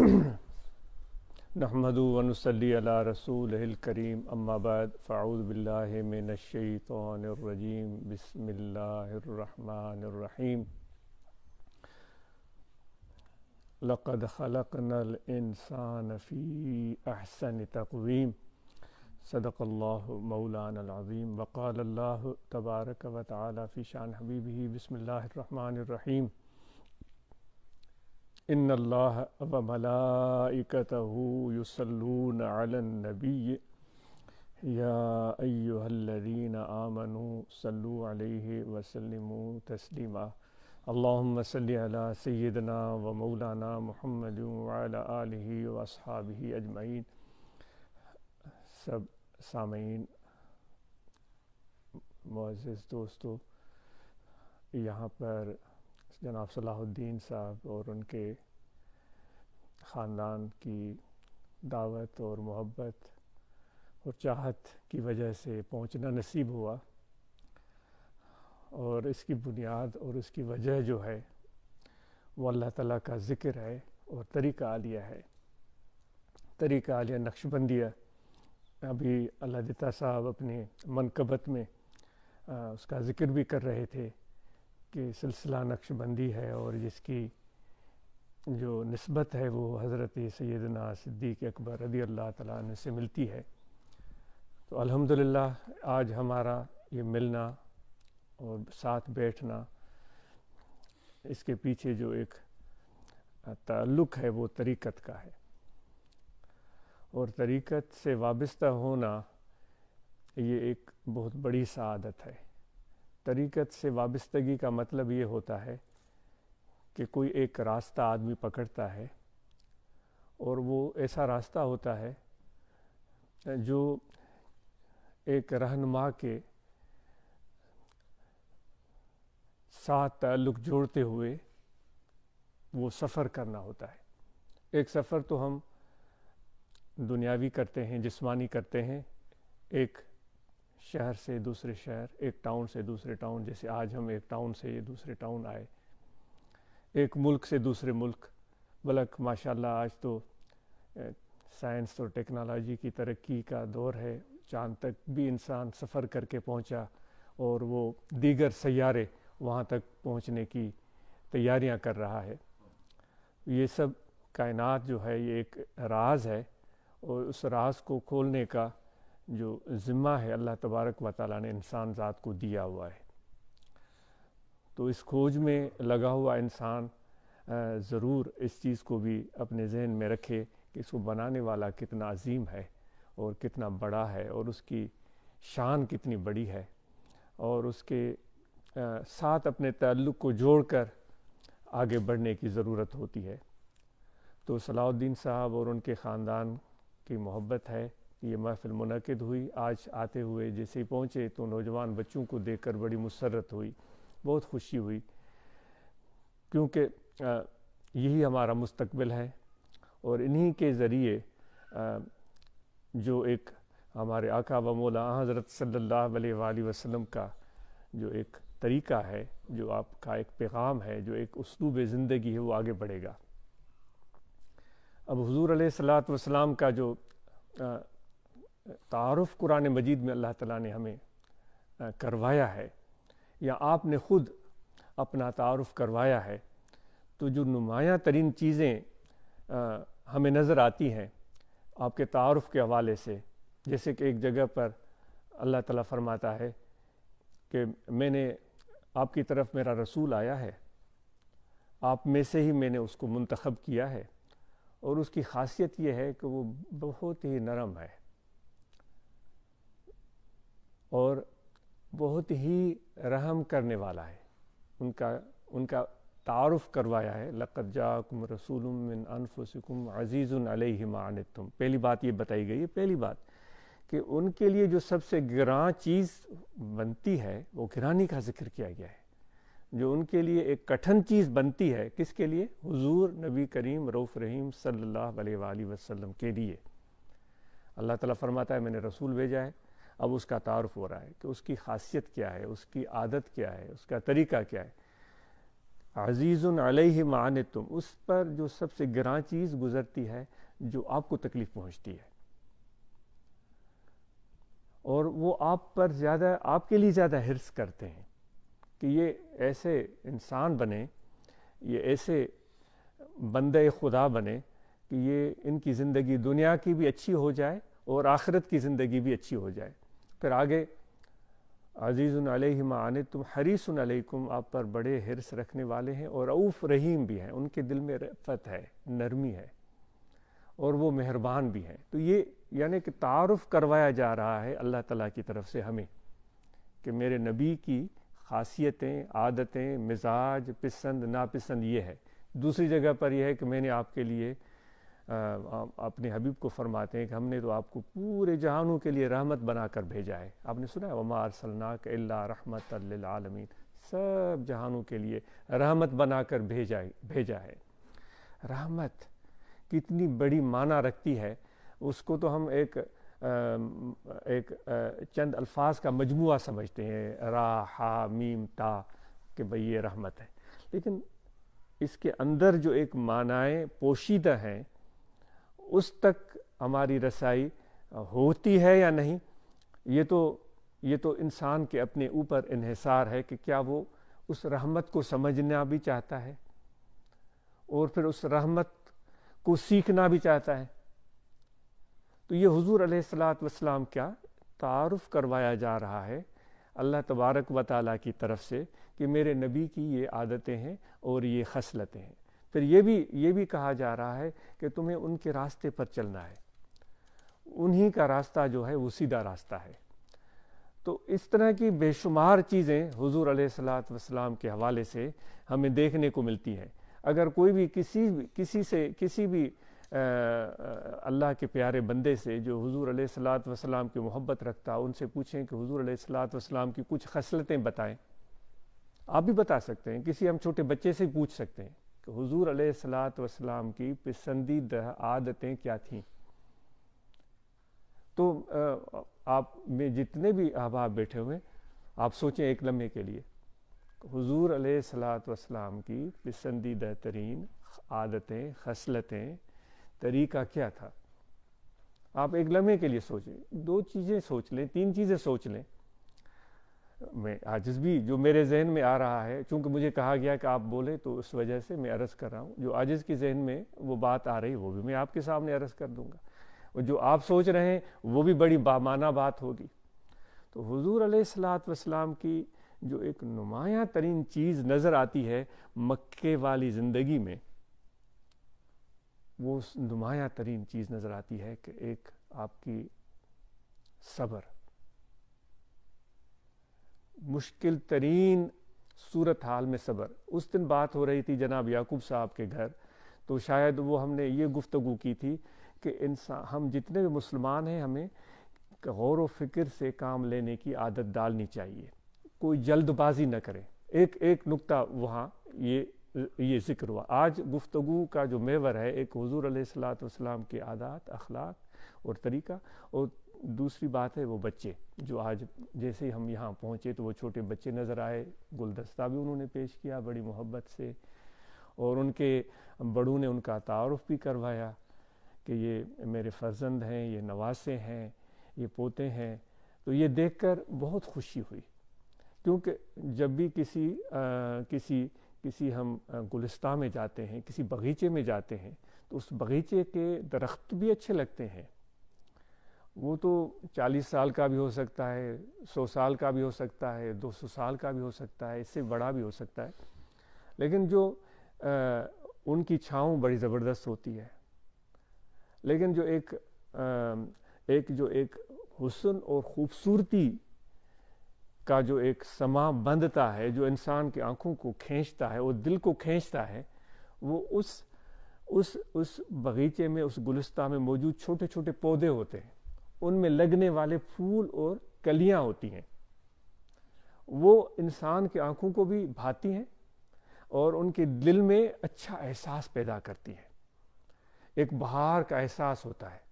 नहमदनसली रसूल करीम अम्माबाद फ़ाउद बिल्लाशतरजीम बसमीम लक़द खलकनसान फ़ी अहसन तकवीम सदक़ल्ला मौलानज़ीम वक़ाल तबारक वाली फ़ी शान हबीबी बसमीम इन अल्लाह व मलाइकतहू युसल्लून अलन नबी या अय्युहल्लज़ीन आमनू सल्लु अलैहि वसल्लिमू तस्लीमा अल्लाहुम्म सल्लि अला सय्यिदना व मौलाना मुहम्मद व अला आलिहि व अस्हाबिहि अजमईन सब सामीन मोज़ दोस्तों यहाँ पर जनाब सलाहुद्दीन साहब और उनके ख़ानदान की दावत और मोहब्बत और चाहत की वजह से पहुंचना नसीब हुआ और इसकी बुनियाद और इसकी वजह जो है वो अल्लाह ताला का ज़िक्र है और तरीका आलिया है तरीका आलिया नक्शबंदिया अभी अल्लाह साहब अपने मनकबत में आ, उसका ज़िक्र भी कर रहे थे कि सिलसिला नक्शबंदी है और जिसकी जो नस्बत है वो हज़रत सैदना सिद्दीक अकबर रदी अल्लाह ताली से मिलती है तो अल्हम्दुलिल्लाह आज हमारा ये मिलना और साथ बैठना इसके पीछे जो एक ताल्लुक़ है वो तरीक़त का है और तरीक़त से वाबस्ता होना ये एक बहुत बड़ी सआदत है तरीक़त से वाबस्तगी का मतलब ये होता है कि कोई एक रास्ता आदमी पकड़ता है और वो ऐसा रास्ता होता है जो एक रहनमा के साथ ताल्लुक़ जोड़ते हुए वो सफ़र करना होता है एक सफ़र तो हम दुनियावी करते हैं जिस्मानी करते हैं एक शहर से दूसरे शहर एक टाउन से दूसरे टाउन जैसे आज हम एक टाउन से दूसरे टाउन आए एक मुल्क से दूसरे मुल्क बल्कि माशाल्लाह आज तो साइंस और टेक्नोलॉजी की तरक्की का दौर है चांद तक भी इंसान सफ़र करके पहुंचा और वो दीगर सैारे वहाँ तक पहुंचने की तैयारियां कर रहा है ये सब कायनात जो है ये एक राज है और उस राज को खोलने का जो ज़िम्मा है अल्लाह तबारक व ताली ने इंसान ज़ात को दिया हुआ है तो इस खोज में लगा हुआ इंसान ज़रूर इस चीज़ को भी अपने जहन में रखे कि इसको बनाने वाला कितना अजीम है और कितना बड़ा है और उसकी शान कितनी बड़ी है और उसके साथ अपने ताल्लुक़ को जोड़कर आगे बढ़ने की ज़रूरत होती है तो सलाउद्दीन साहब और उनके ख़ानदान की मोहब्बत है ये महफिल मुनद हुई आज आते हुए जैसे ही पहुँचे तो नौजवान बच्चों को देखकर बड़ी मुसरत हुई बहुत खुशी हुई क्योंकि यही हमारा मुस्तकबिल है और इन्हीं के ज़रिए जो एक हमारे आका व मौला हज़रत सल्ला वसम का जो एक तरीका है जो आपका एक पैगाम है जो एक उसलूब ज़िंदगी है वो आगे बढ़ेगा अब हजूर सलात का जो तारफ़ कुरान मजीद में अल्लाह ताला ने हमें करवाया है या आपने खुद अपना तारफ़ करवाया है तो जो नुमायाँ तरीन चीज़ें हमें नज़र आती हैं आपके तारफ़ के हवाले से जैसे कि एक जगह पर अल्लाह ताला फरमाता है कि मैंने आपकी तरफ मेरा रसूल आया है आप में से ही मैंने उसको मंतखब किया है और उसकी खासियत यह है कि वो बहुत ही नरम है और बहुत ही रहम करने वाला है उनका उनका तारफ़ करवाया है लक़त जाकुम रसूल मिन अनफुसिकुम अज़ीज़ अलैहि तुम पहली बात ये बताई गई है पहली बात कि उनके लिए जो सबसे ग्रां चीज़ बनती है वो गिरानी का जिक्र किया गया है जो उनके लिए एक कठिन चीज़ बनती है किसके लिए हुजूर नबी करीम रऊफ़ रहीम सल्लल्लाहु अलैहि वसल्लम के लिए अल्लाह ताला फरमाता है मैंने रसूल भेजा है अब उसका तारफ हो रहा है कि उसकी खासियत क्या है उसकी आदत क्या है उसका तरीका क्या है अजीज़ ही मान तुम उस पर जो सबसे ग्रां चीज़ गुजरती है जो आपको तकलीफ़ पहुंचती है और वो आप पर ज़्यादा आपके लिए ज़्यादा हिरस करते हैं कि ये ऐसे इंसान बने ये ऐसे बंदे खुदा बने कि ये इनकी ज़िंदगी दुनिया की भी अच्छी हो जाए और आखिरत की ज़िंदगी भी अच्छी हो जाए फिर आगे अजीज़ अलैहिम आन तुम हरीस अलैकुम आप पर बड़े हिरस रखने वाले हैं और रऊफ़ रहीम भी हैं उनके दिल में रफत है नरमी है और वो मेहरबान भी हैं तो ये यानी कि तारफ़ करवाया जा रहा है अल्लाह तला की तरफ से हमें कि मेरे नबी की खासियतें आदतें मिजाज पसंद नापसंद ये है दूसरी जगह पर यह है कि मैंने आपके लिए अपने हबीब को फरमाते हैं कि हमने तो आपको पूरे जहानों के लिए रहमत बनाकर भेजा है आपने सुना है वमा अरसलनाक रहमत आलमीन सब जहानों के लिए रहमत बनाकर भेजा भेजा है रहमत कितनी बड़ी माना रखती है उसको तो हम एक एक चंद अल्फाज का मजमू समझते हैं रा हा मीम ता कि भाई ये रहमत है लेकिन इसके अंदर जो एक मानाएँ पोशीदा हैं उस तक हमारी रसाई होती है या नहीं ये तो ये तो इंसान के अपने ऊपर इन्हसार है कि क्या वो उस रहमत को समझना भी चाहता है और फिर उस रहमत को सीखना भी चाहता है तो ये हुजूर असलाम वसलाम क्या तारफ़ करवाया जा रहा है अल्लाह तबारक व ताली की तरफ से कि मेरे नबी की ये आदतें हैं और ये खसलतें हैं फिर ये भी ये भी कहा जा रहा है कि तुम्हें उनके रास्ते पर चलना है उन्हीं का रास्ता जो है वो सीधा रास्ता है तो इस तरह की बेशुमार चीज़ें हुजूर अलैहिस्सलात के हवाले से हमें देखने को मिलती हैं अगर कोई भी किसी किसी से किसी भी अल्लाह के प्यारे बंदे से जो हुजूर अलैहिस्सलात की मोहब्बत रखता उनसे पूछें कि हुजूर अलैहिस्सलात की कुछ खसलतें बताएं आप भी बता सकते हैं किसी हम छोटे बच्चे से पूछ सकते हैं तो हुजूर सलात वसलाम की पसंदीदा आदतें क्या थीं तो आप में जितने भी अहबाब बैठे हुए आप सोचें एक लम्हे के लिए हुजूर सलात वसलाम की पसंदीदा तरीन आदतें खसलतें तरीका क्या था आप एक लम्हे के लिए सोचें दो चीज़ें सोच लें तीन चीज़ें सोच लें में आज हाँ, भी जो मेरे जहन में आ रहा है चूंकि मुझे कहा गया कि आप बोले तो उस वजह से मैं अरज कर रहा हूँ जो आजिज़ के जहन में वो बात आ रही वो भी मैं आपके सामने अरज कर दूंगा और जो आप सोच रहे हैं वो भी बड़ी बामाना बात होगी तो हजूर सलाम की जो एक नुमाया तरीन चीज़ नज़र आती है मक्के वाली ज़िंदगी में वो नुमाया तरीन चीज़ नज़र आती है कि एक आपकी सब्र मुश्किल तरीन सूरत हाल में सब्र उस दिन बात हो रही थी जनाब याकूब साहब के घर तो शायद वो हमने ये गुफ्तगु की थी कि इंसान हम जितने भी मुसलमान हैं हमें गौर व फिक्र से काम लेने की आदत डालनी चाहिए कोई जल्दबाजी न करें एक एक नुक्ता वहाँ ये ये जिक्र हुआ आज गुफ्तगु का जो मेवर है एक हजूर अलैहिस्सलाम के आदात अखलाक और तरीका और दूसरी बात है वो बच्चे जो आज जैसे ही हम यहाँ पहुँचे तो वो छोटे बच्चे नज़र आए गुलदस्ता भी उन्होंने पेश किया बड़ी मोहब्बत से और उनके बड़ों ने उनका तारफ़ भी करवाया कि ये मेरे फर्जंद हैं ये नवासे हैं ये पोते हैं तो ये देखकर बहुत खुशी हुई क्योंकि जब भी किसी आ, किसी किसी हम गुलस्ता में जाते हैं किसी बगीचे में जाते हैं तो उस बगीचे के दरख्त भी अच्छे लगते हैं वो तो 40 साल का भी हो सकता है 100 साल का भी हो सकता है 200 साल का भी हो सकता है इससे बड़ा भी हो सकता है लेकिन जो आ, उनकी छाँव बड़ी ज़बरदस्त होती है लेकिन जो एक आ, एक जो एक हुसन और ख़ूबसूरती का जो एक समा बंधता है जो इंसान की आंखों को खींचता है वो दिल को खींचता है वो उस उस उस बगीचे में उस गुलस्ता में मौजूद छोटे छोटे पौधे होते हैं उनमें लगने वाले फूल और कलियां होती हैं वो इंसान की आंखों को भी भाती हैं और उनके दिल में अच्छा एहसास पैदा करती है एक बहार का एहसास होता है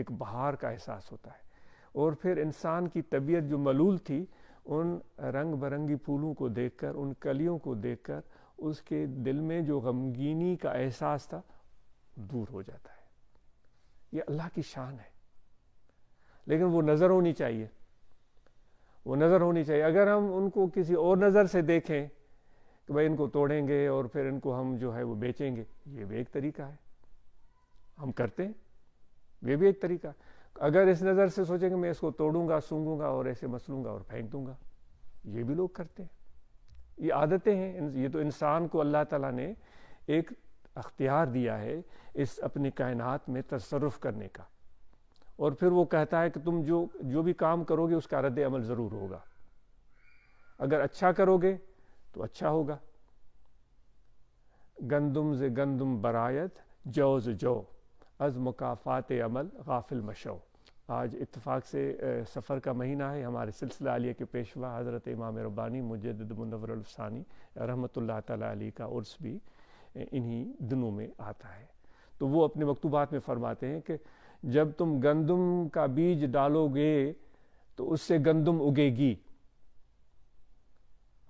एक बहार का एहसास होता है और फिर इंसान की तबीयत जो मलूल थी उन रंग बिरंगी फूलों को देखकर उन कलियों को देखकर उसके दिल में जो गमगीनी का एहसास था दूर हो जाता है ये अल्लाह की शान है लेकिन वो नज़र होनी चाहिए वो नज़र होनी चाहिए अगर हम उनको किसी और नज़र से देखें कि भाई इनको तोड़ेंगे और फिर इनको हम जो है वो बेचेंगे ये भी एक तरीका है हम करते हैं ये भी एक तरीका अगर इस नज़र से सोचेंगे मैं इसको तोड़ूंगा सूंघूंगा और ऐसे मसलूंगा और फेंक दूंगा ये भी लोग करते हैं ये आदतें हैं ये तो इंसान को अल्लाह ताला ने एक अख्तियार दिया है इस अपनी कायनात में तसरफ करने का और फिर वो कहता है कि तुम जो जो भी काम करोगे उसका रद्द अमल ज़रूर होगा अगर अच्छा करोगे तो अच्छा होगा गंदुम ज गंदुम बरायत जौ ज जौ अज मुकाफ़ात अमल गाफिल मशो आज इतफ़ाक़ से सफ़र का महीना है हमारे सिलसिला आलिया के पेशवा हज़रत इमाम रब्बानी मुनवरसानी रहमत ताली का उर्स भी इन्हीं दिनों में आता है तो वो अपने मकतूबात में फ़रमाते हैं कि जब तुम गंदम का बीज डालोगे तो उससे गंदम उगेगी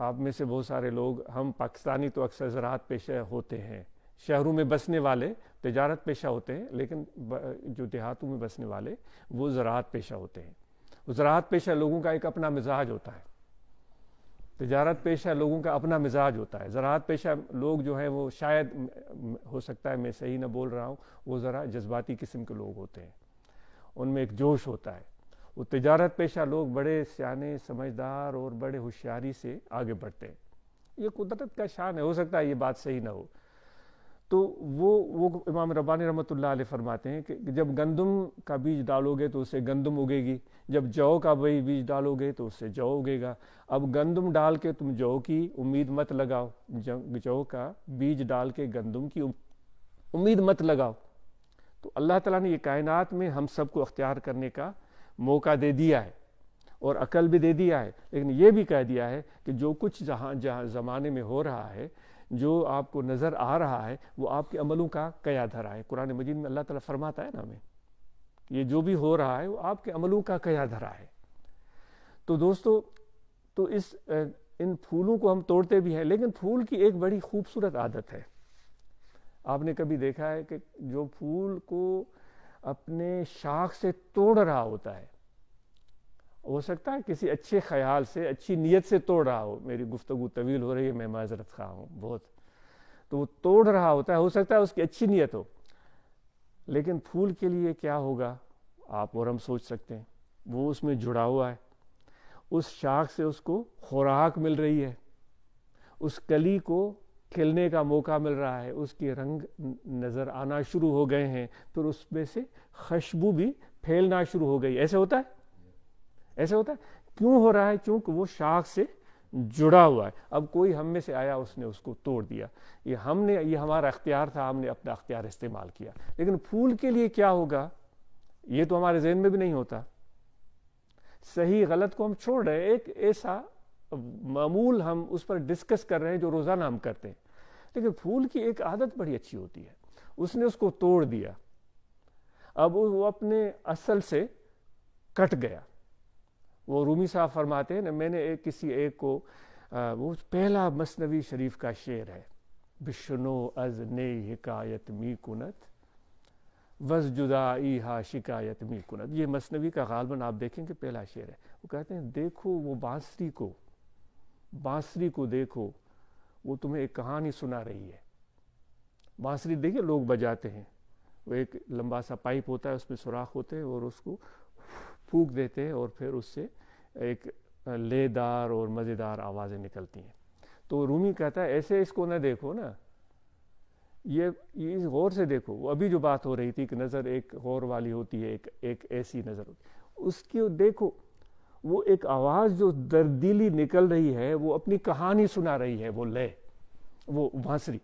आप में से बहुत सारे लोग हम पाकिस्तानी तो अक्सर ज़रात पेशा होते हैं शहरों में बसने वाले तजारत पेशा होते हैं लेकिन जो देहातों में बसने वाले वो ज़रात पेशा होते हैं ज़रात पेशा लोगों का एक अपना मिजाज होता है तजारत पेशा लोगों का अपना मिजाज होता है ज़रात पेशा लोग जो हैं वो शायद हो सकता है मैं सही ना बोल रहा हूँ वो ज़रा जज्बाती किस्म के लोग होते हैं उनमें एक जोश होता है वो तजारत पेशा लोग बड़े सियाने समझदार और बड़े होशियारी से आगे बढ़ते हैं ये कुदरत का शान है हो सकता है ये बात सही ना हो तो वो वो इमाम रबानी रहमत ला फरमाते हैं कि जब गंदम का बीज डालोगे तो उससे गंदम उगेगी जब जौ का वही बीज डालोगे तो उससे जौ उगेगा अब गंदम डाल के तुम जौ की उम्मीद मत लगाओ जौ का बीज डाल के गंदम की उम्मीद मत लगाओ तो अल्लाह ताला ने ये कायनात में हम सबको अख्तियार करने का मौका दे दिया है और अकल भी दे दिया है लेकिन ये भी कह दिया है कि जो कुछ जहाँ जहाँ ज़माने में हो रहा है जो आपको नज़र आ रहा है वो आपके अमलों का कया धरा है कुरान मजीद में अल्लाह ताला फरमाता है ना हमें ये जो भी हो रहा है वो आपके अमलों का कया धरा है तो दोस्तों तो इस इन फूलों को हम तोड़ते भी हैं लेकिन फूल की एक बड़ी खूबसूरत आदत है आपने कभी देखा है कि जो फूल को अपने शाख से तोड़ रहा होता है हो सकता है किसी अच्छे ख्याल से अच्छी नीयत से तोड़ रहा हो मेरी गुफ्तगु तवील हो रही है मैं माजरत खा हूँ बहुत तो वो तोड़ रहा होता है हो सकता है उसकी अच्छी नीयत हो लेकिन फूल के लिए क्या होगा आप और हम सोच सकते हैं वो उसमें जुड़ा हुआ है उस शाख से उसको खुराक मिल रही है उस कली को खिलने का मौका मिल रहा है उसके रंग नज़र आना शुरू हो गए हैं तो उसमें से खुशबू भी फैलना शुरू हो गई ऐसे होता है ऐसे होता है क्यों हो रहा है क्योंकि वो शाख से जुड़ा हुआ है अब कोई हम में से आया उसने उसको तोड़ दिया ये हमने ये हमारा अख्तियार था हमने अपना अख्तियार इस्तेमाल किया लेकिन फूल के लिए क्या होगा ये तो हमारे जहन में भी नहीं होता सही गलत को हम छोड़ रहे हैं एक ऐसा मामूल हम उस पर डिस्कस कर रहे हैं जो रोज़ाना हम करते हैं लेकिन फूल की एक आदत बड़ी अच्छी होती है उसने उसको तोड़ दिया अब वो अपने असल से कट गया वो रूमी साहब फरमाते हैं ना मैंने एक किसी एक को आ, वो पहला मसनवी शरीफ का शेर है बिशनो अज ने हिकायत मी कुनत वज जुदाई हा शिकायत मी कुनत ये मसनवी का गालबन आप देखेंगे पहला शेर है वो कहते हैं देखो वो बांसुरी को बांसुरी को देखो वो तुम्हें एक कहानी सुना रही है बांसुरी देखिए लोग बजाते हैं वो एक लंबा सा पाइप होता है उसमें सुराख होते हैं और उसको फूक देते हैं और फिर उससे एक लेदार और मज़ेदार आवाज़ें निकलती हैं तो रूमी कहता है ऐसे इसको ना देखो ना ये इस गौर से देखो वो अभी जो बात हो रही थी कि नज़र एक गौर वाली होती है एक एक ऐसी नज़र होती है उसकी देखो वो एक आवाज़ जो दर्दीली निकल रही है वो अपनी कहानी सुना रही है वो लय वो बांसुरी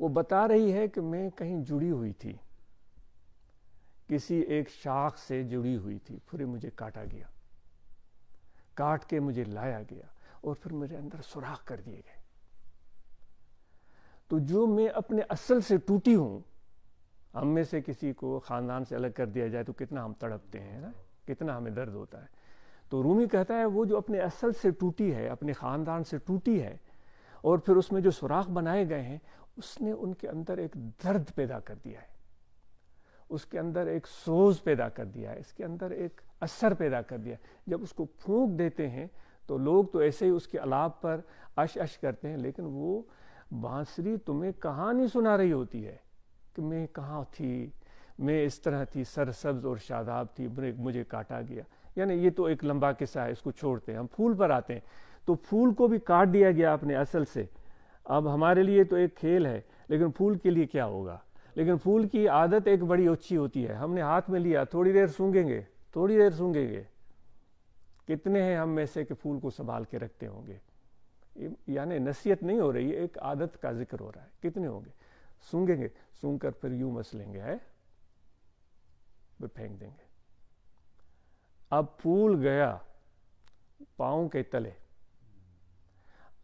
वो बता रही है कि मैं कहीं जुड़ी हुई थी किसी एक शाख से जुड़ी हुई थी पूरे मुझे काटा गया काट के मुझे लाया गया और फिर मेरे अंदर सुराख कर दिए गए तो जो मैं अपने असल से टूटी हूं हम में से किसी को खानदान से अलग कर दिया जाए तो कितना हम तड़पते हैं ना कितना हमें दर्द होता है तो रूमी कहता है वो जो अपने असल से टूटी है अपने खानदान से टूटी है और फिर उसमें जो सुराख बनाए गए हैं उसने उनके अंदर एक दर्द पैदा कर दिया है उसके अंदर एक सोज पैदा कर दिया है इसके अंदर एक असर पैदा कर दिया जब उसको फूंक देते हैं तो लोग तो ऐसे ही उसके अलाप पर अश अश करते हैं लेकिन वो बांसुरी तुम्हें कहानी सुना रही होती है कि मैं कहाँ थी मैं इस तरह थी सरसब्ज और शादाब थी मुझे काटा गया यानी ये तो एक लंबा किस्सा है इसको छोड़ते हैं हम फूल पर आते हैं तो फूल को भी काट दिया गया अपने असल से अब हमारे लिए तो एक खेल है लेकिन फूल के लिए क्या होगा लेकिन फूल की आदत एक बड़ी अच्छी होती है हमने हाथ में लिया थोड़ी देर सूंघेंगे थोड़ी देर सूंघेंगे कितने हैं हम में से कि फूल को संभाल के रखते होंगे यानी नसीहत नहीं हो रही एक आदत का जिक्र हो रहा है कितने होंगे सूंघेंगे सूंघ कर फिर यूं मस लेंगे है फिर फेंक देंगे अब फूल गया पाओ के तले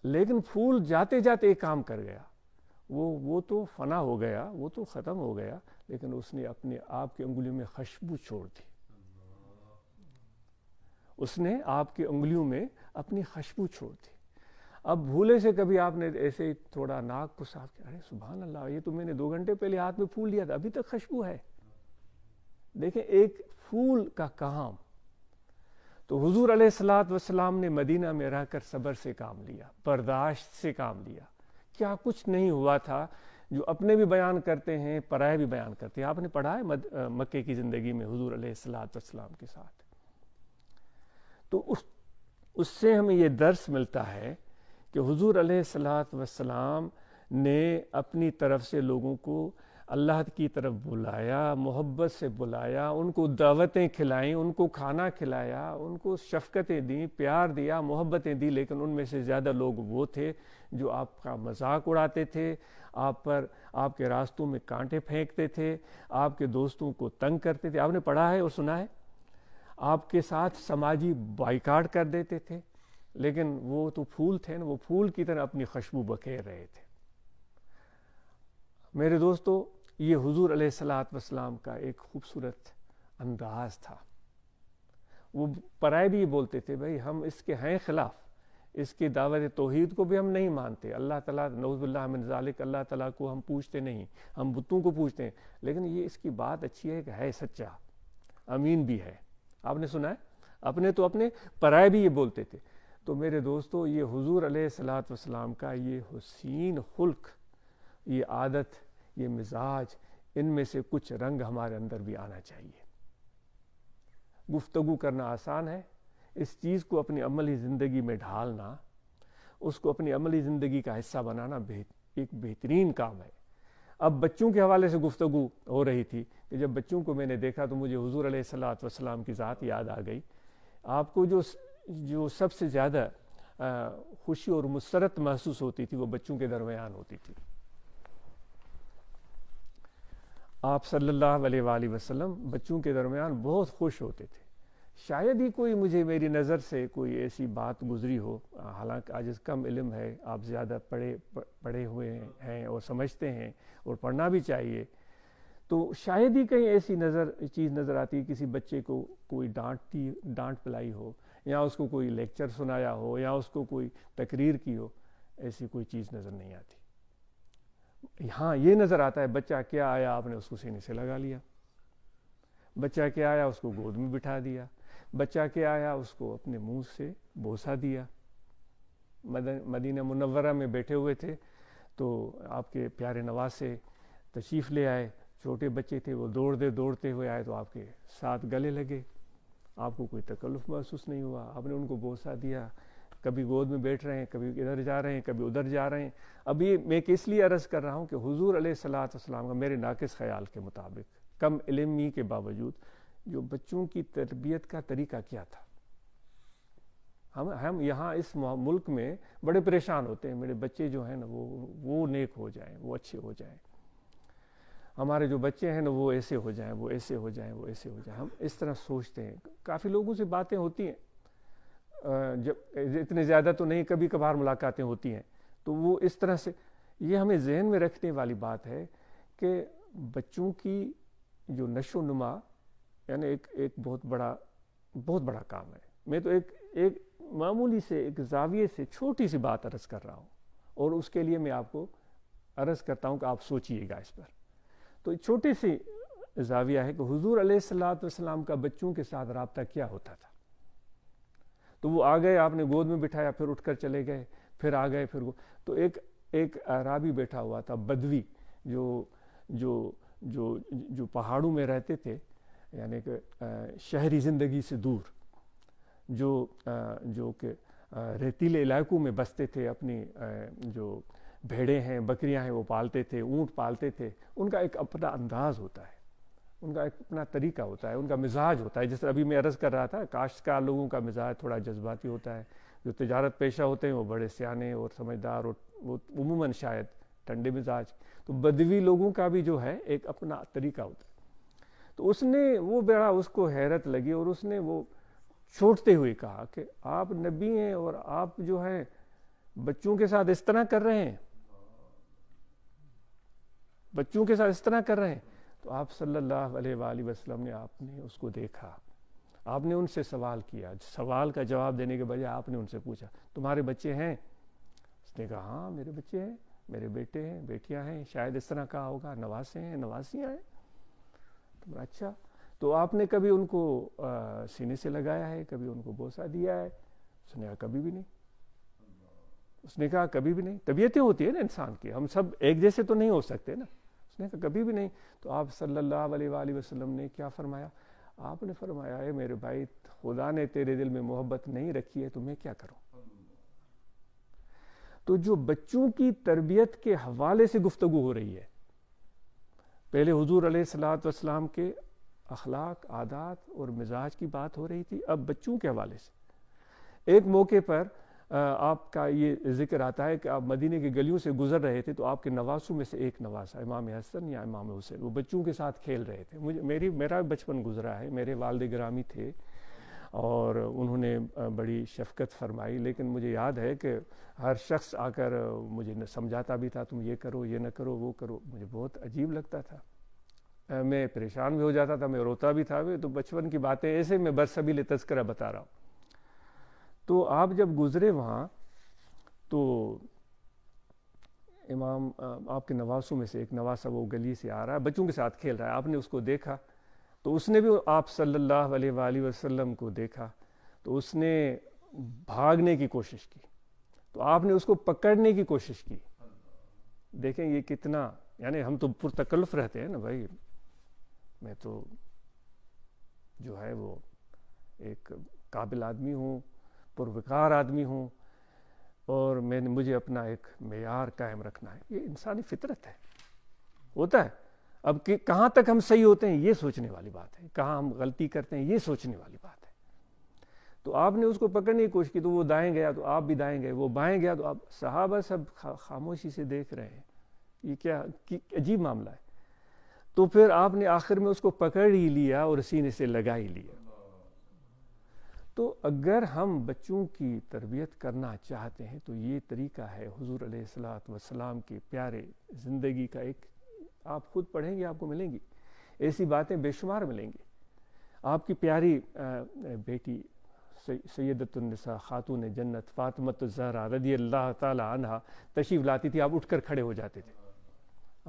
लेकिन फूल जाते जाते एक काम कर गया वो वो तो फना हो गया वो तो ख़त्म हो गया लेकिन उसने अपने आप की उंगलियों में खुशबू छोड़ दी उसने आपकी उंगलियों में अपनी खुशबू छोड़ दी अब भूले से कभी आपने ऐसे ही थोड़ा नाक को साफ किया अरे सुबह अल्लाह ये तो मैंने दो घंटे पहले हाथ में फूल लिया था अभी तक खुशबू है देखें एक फूल का काम तो हुजूर सलात वसलाम ने मदीना में रहकर सब्र से काम लिया बर्दाश्त से काम लिया क्या कुछ नहीं हुआ था जो अपने भी बयान करते हैं पराए भी बयान करते हैं आपने पढ़ा है मद, आ, मक्के की ज़िंदगी में हजूर सलाम के साथ तो उस उससे हमें यह दर्स मिलता है कि हजूर सलाम ने अपनी तरफ से लोगों को अल्लाह की तरफ बुलाया मोहब्बत से बुलाया उनको दावतें खिलाई उनको खाना खिलाया उनको शफकतें दी प्यार दिया मोहब्बतें दी लेकिन उनमें से ज़्यादा लोग वो थे जो आपका मजाक उड़ाते थे आप पर आपके रास्तों में कांटे फेंकते थे आपके दोस्तों को तंग करते थे आपने पढ़ा है और सुना है आपके साथ समाजी बाइकाट कर देते थे लेकिन वो तो फूल थे ना वो फूल की तरह अपनी खुशबू बखेर रहे थे मेरे दोस्तों ये हुजूर सलाम का एक खूबसूरत अंदाज था वो पराए भी बोलते थे भाई हम इसके हैं खिलाफ इसकी दावत तोहद को भी हम नहीं मानते अल्लाह तला नवज़बिल्ला अल्लाह तला को हम पूछते नहीं हम बुतों को पूछते हैं लेकिन ये इसकी बात अच्छी है कि है सच्चा अमीन भी है आपने सुना है अपने तो अपने पराए भी ये बोलते थे तो मेरे दोस्तों ये हुजूर वसलाम का ये हुसिन खुल्क ये आदत ये मिजाज इनमें से कुछ रंग हमारे अंदर भी आना चाहिए गुफ्तगु करना आसान है इस चीज़ को अपनी अमली ज़िंदगी में ढालना उसको अपनी अमली ज़िंदगी का हिस्सा बनाना एक बेहतरीन काम है अब बच्चों के हवाले से गुफ्तगु हो रही थी कि जब बच्चों को मैंने देखा तो मुझे हजूर सलाम की ज़ात याद आ गई आपको जो जो सबसे ज़्यादा खुशी और मुसरत महसूस होती थी वो बच्चों के दरमियान होती थी आप सल्लल्लाहु अलैहि वसल्लम बच्चों के दरमियान बहुत खुश होते थे शायद ही कोई मुझे मेरी नज़र से कोई ऐसी बात गुजरी हो हालांकि आज कम इलम है आप ज़्यादा पढ़े पढ़े हुए हैं और समझते हैं और पढ़ना भी चाहिए तो शायद ही कहीं ऐसी नज़र चीज़ नज़र आती किसी बच्चे को कोई डांटती डांट पिलाई हो या उसको कोई लेक्चर सुनाया हो या उसको कोई तकरीर की हो ऐसी कोई चीज़ नज़र नहीं आती हाँ ये नज़र आता है बच्चा क्या आया आपने उसको सीने से लगा लिया बच्चा क्या आया उसको गोद में बिठा दिया बच्चा क्या आया उसको अपने मुंह से बोसा दिया मदीना मुनवरा में बैठे हुए थे तो आपके प्यारे नवाज से तशीफ़ ले आए छोटे बच्चे थे वो दौड़ते दौड़ते हुए आए तो आपके साथ गले लगे आपको कोई तकल्फ महसूस नहीं हुआ आपने उनको बोसा दिया कभी गोद में बैठ रहे हैं कभी इधर जा रहे हैं कभी उधर जा रहे हैं अब ये मैं इसलिए अर्ज़ कर रहा हूँ कि हजूर सलाम का मेरे नाकस ख्याल के मुताबिक कम इलमी के बावजूद जो बच्चों की तरबियत का तरीका क्या था हम हम यहाँ इस मुल्क में बड़े परेशान होते हैं मेरे बच्चे जो हैं ना वो वो नेक हो जाएं वो अच्छे हो जाएं हमारे जो बच्चे हैं ना वो ऐसे हो जाएं वो ऐसे हो जाएं वो ऐसे हो जाएं हम इस तरह सोचते हैं काफ़ी लोगों से बातें होती हैं जब इतने ज़्यादा तो नहीं कभी कभार मुलाकातें होती हैं तो वो इस तरह से ये हमें जहन में रखने वाली बात है कि बच्चों की जो नशो नुमा यानी एक एक बहुत बड़ा बहुत बड़ा काम है मैं तो एक एक मामूली से एक जाविये से छोटी सी बात अर्ज़ कर रहा हूँ और उसके लिए मैं आपको अर्ज़ करता हूँ कि आप सोचिएगा इस पर तो छोटी सी जाविया है कि हजूर सलाम का बच्चों के साथ रबता क्या होता था तो वो आ गए आपने गोद में बिठाया फिर उठकर चले गए फिर आ गए फिर तो एक एक अराबी बैठा हुआ था बदवी जो जो जो जो पहाड़ों में रहते थे यानी कि शहरी ज़िंदगी से दूर जो जो कि रेतीले इलाकों में बसते थे अपनी जो भेड़े हैं बकरियां हैं वो पालते थे ऊँट पालते थे उनका एक अपना अंदाज होता है उनका एक अपना तरीका होता है उनका मिजाज होता है जैसे अभी मैं अर्ज़ कर रहा था काश्तकार लोगों का मिजाज थोड़ा जज्बाती होता है जो तजारत पेशा होते हैं वो बड़े सियाने और समझदार और वो उमूमन शायद ठंडे मिजाज तो बदवी लोगों का भी जो है एक अपना तरीका होता है तो उसने वो बड़ा उसको हैरत लगी और उसने वो छोड़ते हुए कहा कि आप नबी हैं और आप जो है बच्चों के साथ इस तरह कर रहे हैं बच्चों के साथ इस तरह कर रहे हैं तो आप सल्लल्लाहु अलैहि वसल्लम ने आपने उसको देखा आपने उनसे सवाल किया सवाल का जवाब देने के बजाय आपने उनसे पूछा तुम्हारे बच्चे हैं उसने कहा हाँ मेरे बच्चे हैं मेरे बेटे हैं बेटियां हैं शायद इस तरह कहा होगा नवासे हैं नवासियाँ हैं तो अच्छा तो आपने कभी उनको आ, सीने से लगाया है कभी उनको बोसा दिया है उसने कहा कभी भी नहीं उसने कहा कभी भी नहीं तबीयतें होती है ना इंसान की हम सब एक जैसे तो नहीं हो सकते ना उसने कहा कभी भी नहीं तो आप सल्ला वसलम ने क्या फरमाया आपने फरमाया है मेरे भाई खुदा ने तेरे दिल में मोहब्बत नहीं रखी है तो मैं क्या करूं तो जो बच्चों की तरबियत के हवाले से गुफ्तु हो रही है पहले हजूर सलाम के अखलाक आदात और मिजाज की बात हो रही थी अब बच्चों के हवाले से एक मौके पर आपका ये जिक्र आता है कि आप मदीने की गलियों से गुजर रहे थे तो आपके नवासों में से एक नवासा इमाम हसन या इमाम हुसैन वो बच्चों के साथ खेल रहे थे मुझे मेरी मेरा बचपन गुजरा है मेरे वालद ग्रामी थे और उन्होंने बड़ी शफकत फरमाई लेकिन मुझे याद है कि हर शख्स आकर मुझे समझाता भी था तुम ये करो ये ना करो वो करो मुझे बहुत अजीब लगता था मैं परेशान भी हो जाता था मैं रोता भी था तो बचपन की बातें ऐसे मैं बरसबील तस्करा बता रहा हूँ तो आप जब गुज़रे वहाँ तो इमाम आपके नवासों में से एक नवासा वो गली से आ रहा है बच्चों के साथ खेल रहा है आपने उसको देखा तो उसने भी आप सल्लल्लाहु अलैहि वसल्लम को देखा तो उसने भागने की कोशिश की तो आपने उसको पकड़ने की कोशिश की देखें ये कितना यानी हम तो पुरतकल्फ रहते हैं ना भाई मैं तो जो है वो एक काबिल आदमी हूँ पुरवकार आदमी हूँ और मैंने मुझे अपना एक मैार कायम रखना है ये इंसानी फितरत है होता है अब कि कहाँ तक हम सही होते हैं ये सोचने वाली बात है कहाँ हम गलती करते हैं ये सोचने वाली बात है तो आपने उसको पकड़ने की कोशिश की तो वो दाएं गया तो आप भी दाएं गए वो बाएं गया तो आप सहाबा सब खा, खामोशी से देख रहे हैं ये क्या अजीब मामला है तो फिर आपने आखिर में उसको पकड़ ही लिया और सीने से लगा ही लिया तो अगर हम बच्चों की तरबियत करना चाहते हैं तो ये तरीका है हजूर सलाम के प्यारे ज़िंदगी का एक आप खुद पढ़ेंगे आपको मिलेंगी ऐसी बातें बेशुमार मिलेंगी आपकी प्यारी बेटी सैदतुलनसा खातून जन्नत फ़ातमत जहरा रदी अल्लाह तह तशीफ लाती थी आप उठकर खड़े हो जाते थे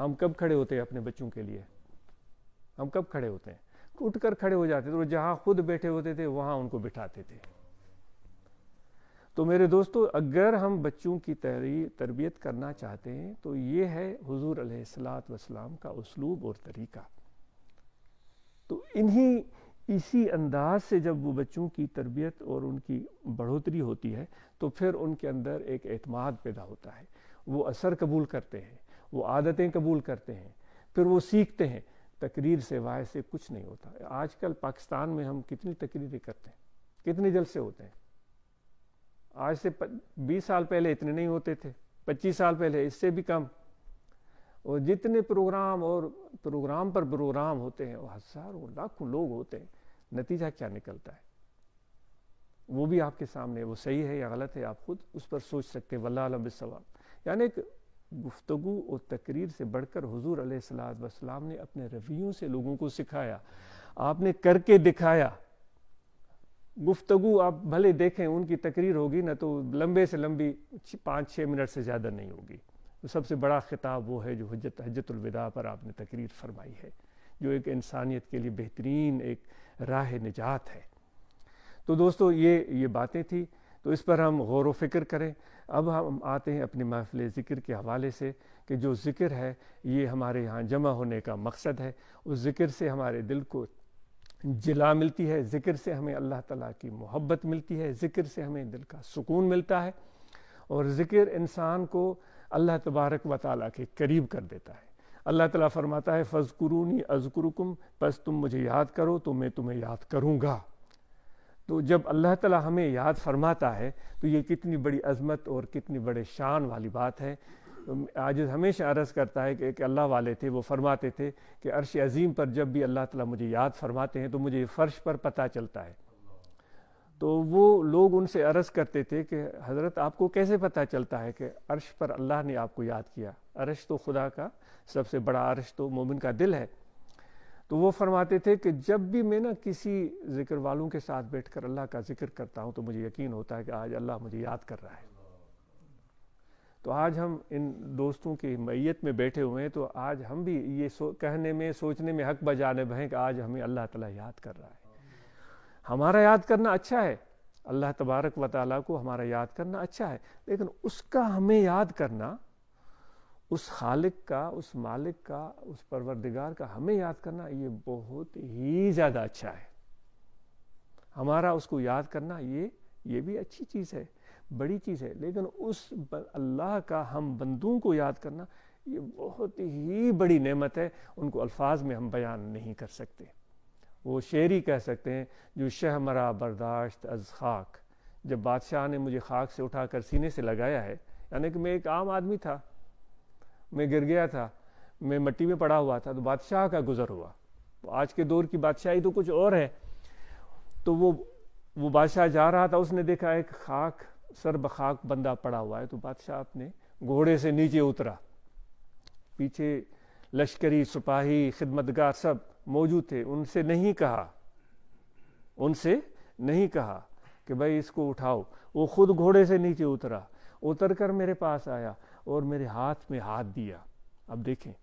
हम कब खड़े होते हैं अपने बच्चों के लिए हम कब खड़े होते हैं उठकर खड़े हो जाते थे और जहां खुद बैठे होते थे वहां उनको बिठाते थे तो मेरे दोस्तों अगर हम बच्चों की तरबियत करना चाहते हैं तो ये है हुजूर अलैहिस्सलात वसलाम का उसलूब और तरीका तो इन्हीं इसी अंदाज से जब वो बच्चों की तरबियत और उनकी बढ़ोतरी होती है तो फिर उनके अंदर एक एतमाद पैदा होता है वो असर कबूल करते हैं वो आदतें कबूल करते हैं फिर वो सीखते हैं तकरीर से वाय से कुछ नहीं होता आजकल पाकिस्तान में हम कितनी तकरीरें करते हैं कितने जलसे होते हैं आज से बीस साल पहले इतने नहीं होते थे पच्चीस साल पहले इससे भी कम और जितने प्रोग्राम और प्रोग्राम पर प्रोग्राम होते हैं और हजारों लाखों लोग होते हैं नतीजा क्या निकलता है वो भी आपके सामने वो सही है या गलत है आप खुद उस पर सोच सकते वल्ला आलम यानी गुफ्तु और तकरीर से बढ़कर हजूर अलैहिस्सलाम ने अपने रवियों से लोगों को सिखाया आपने करके दिखाया गुफ्तगु आप भले देखें उनकी तकरीर होगी ना तो लंबे से लंबी पाँच छः मिनट से ज़्यादा नहीं होगी तो सबसे बड़ा ख़िताब वो है जो हजत हजतुलविदा पर आपने तकरीर फरमाई है जो एक इंसानियत के लिए बेहतरीन एक राह निजात है तो दोस्तों ये ये बातें थी तो इस पर हम गौर व फिक्र करें अब हम आते हैं अपनी महफिल ज़िक्र के हवाले से कि जो ज़िक्र है ये हमारे यहाँ जमा होने का मकसद है उस ज़िक्र से हमारे दिल को जिला मिलती है ज़िक्र से हमें अल्लाह ताला की मोहब्बत मिलती है ज़िक्र से हमें दिल का सुकून मिलता है और ज़िक्र इंसान को अल्लाह तबारक व ताली के करीब कर देता है अल्लाह ताला फरमाता है फ़ज़कुरूनी अज़कुरुकुम बस तुम मुझे याद करो तो मैं तुम्हें याद करूँगा तो जब अल्लाह ताला हमें याद फरमाता है तो ये कितनी बड़ी अजमत और कितनी बड़े शान वाली बात है तो आज हमेशा अर्ज़ करता है कि एक अल्लाह वाले थे वो फरमाते थे कि अरश अजीम पर जब भी अल्लाह ताला मुझे याद फरमाते हैं तो मुझे फ़र्श पर पता चलता है तो वो लोग उनसे अर्ज़ करते थे कि हज़रत आपको कैसे पता चलता है कि अरश पर अल्लाह ने आपको याद किया अरश तो खुदा का सबसे बड़ा अरश तो मोमिन का दिल है तो वो फरमाते थे कि जब भी मैं ना किसी जिक्र वालों के साथ बैठ कर अल्लाह का जिक्र करता हूँ तो मुझे यकीन होता है कि आज अल्लाह मुझे याद कर रहा है तो आज हम इन दोस्तों की मैत में बैठे हुए हैं तो आज हम भी ये कहने में सोचने में हक बजाने हैं कि आज हमें अल्लाह ताला याद कर रहा है हमारा याद करना अच्छा है अल्लाह तबारक व ताली को हमारा याद करना अच्छा है लेकिन उसका हमें याद करना उस खालिक का उस मालिक का उस परवरदिगार का हमें याद करना ये बहुत ही ज़्यादा अच्छा है हमारा उसको याद करना ये ये भी अच्छी चीज़ है बड़ी चीज़ है लेकिन उस अल्लाह का हम बंदों को याद करना ये बहुत ही बड़ी नेमत है उनको अल्फाज में हम बयान नहीं कर सकते वो शेर ही कह सकते हैं जो शहमरा बर्दाश्त अज खाक जब बादशाह ने मुझे खाक से उठाकर सीने से लगाया है यानी कि मैं एक आम आदमी था में गिर गया था मैं मट्टी में पड़ा हुआ था तो बादशाह का गुजर हुआ आज के दौर की बादशाही तो कुछ और है तो वो वो बादशाह जा रहा था उसने देखा एक खाक सर बखाक बंदा पड़ा हुआ है तो बादशाह अपने घोड़े से नीचे उतरा पीछे लश्करी सिपाही खिदमतगार सब मौजूद थे उनसे नहीं कहा उनसे नहीं कहा कि भाई इसको उठाओ वो खुद घोड़े से नीचे उतरा उतर कर मेरे पास आया और मेरे हाथ में हाथ दिया अब देखें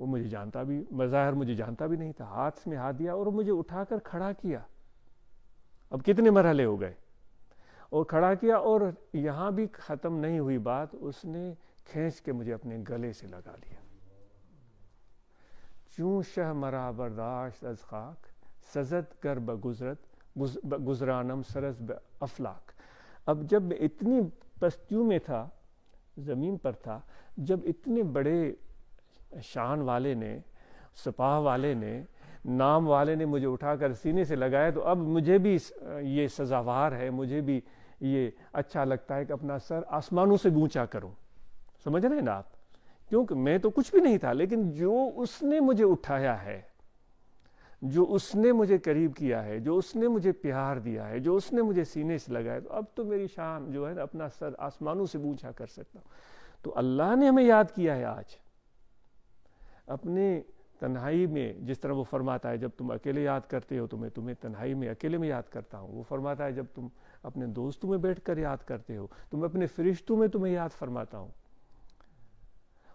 वो मुझे जानता भी मज़ाहिर मुझे जानता भी नहीं था हाथ में हाथ दिया और मुझे उठाकर खड़ा किया अब कितने मरहले हो गए और खड़ा किया और यहाँ भी ख़त्म नहीं हुई बात उसने खींच के मुझे अपने गले से लगा लिया चूँ शह मरा बर्दाश्त अज खाक सजत कर बगुजरत गुजरानम सरस अफलाक अब जब इतनी पस्तियों में था ज़मीन पर था जब इतने बड़े शान वाले ने सपाह वाले ने नाम वाले ने मुझे उठाकर सीने से लगाया तो अब मुझे भी ये सजावार है मुझे भी ये अच्छा लगता है कि अपना सर आसमानों से ऊंचा करूं समझ रहे हैं ना आप क्योंकि मैं तो कुछ भी नहीं था लेकिन जो उसने मुझे उठाया है जो उसने मुझे करीब किया है जो उसने मुझे प्यार दिया है जो उसने मुझे सीने से लगाया तो अब तो मेरी शान जो है ना अपना सर आसमानों से बूझा कर सकता हूँ तो अल्लाह ने हमें याद किया है आज अपने तन्हाई में जिस तरह वो फरमाता है जब तुम अकेले याद करते हो तो मैं तुम्हें तन्हाई में अकेले में याद करता हूँ वो फरमाता है जब तुम अपने दोस्तों में बैठ कर याद करते हो तो मैं अपने फरिश्तों में तुम्हें याद फरमाता हूँ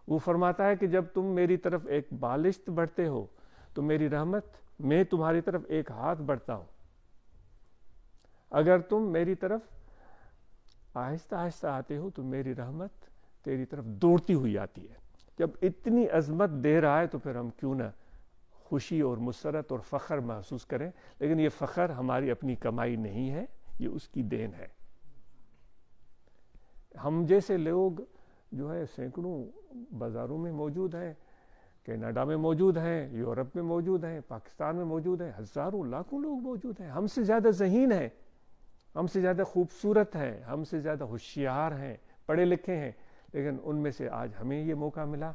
वो फरमाता है कि जब तुम मेरी तरफ एक बालिश्त बढ़ते हो तो मेरी रहमत मैं तुम्हारी तरफ एक हाथ बढ़ता हूं अगर तुम मेरी तरफ आहिस्ता आहिस्ता आते हो तो मेरी रहमत तेरी तरफ दौड़ती हुई आती है जब इतनी अजमत दे रहा है तो फिर हम क्यों ना खुशी और मुसरत और फ़ख्र महसूस करें लेकिन ये फ़ख्र हमारी अपनी कमाई नहीं है ये उसकी देन है हम जैसे लोग जो है सैकड़ों बाज़ारों में मौजूद हैं कनाडा में मौजूद हैं यूरोप में मौजूद हैं पाकिस्तान में मौजूद हैं हज़ारों लाखों लोग मौजूद हैं हमसे ज़्यादा जहीन हैं हमसे ज़्यादा खूबसूरत हैं हमसे ज़्यादा होशियार हैं पढ़े लिखे हैं लेकिन उनमें से आज हमें ये मौका मिला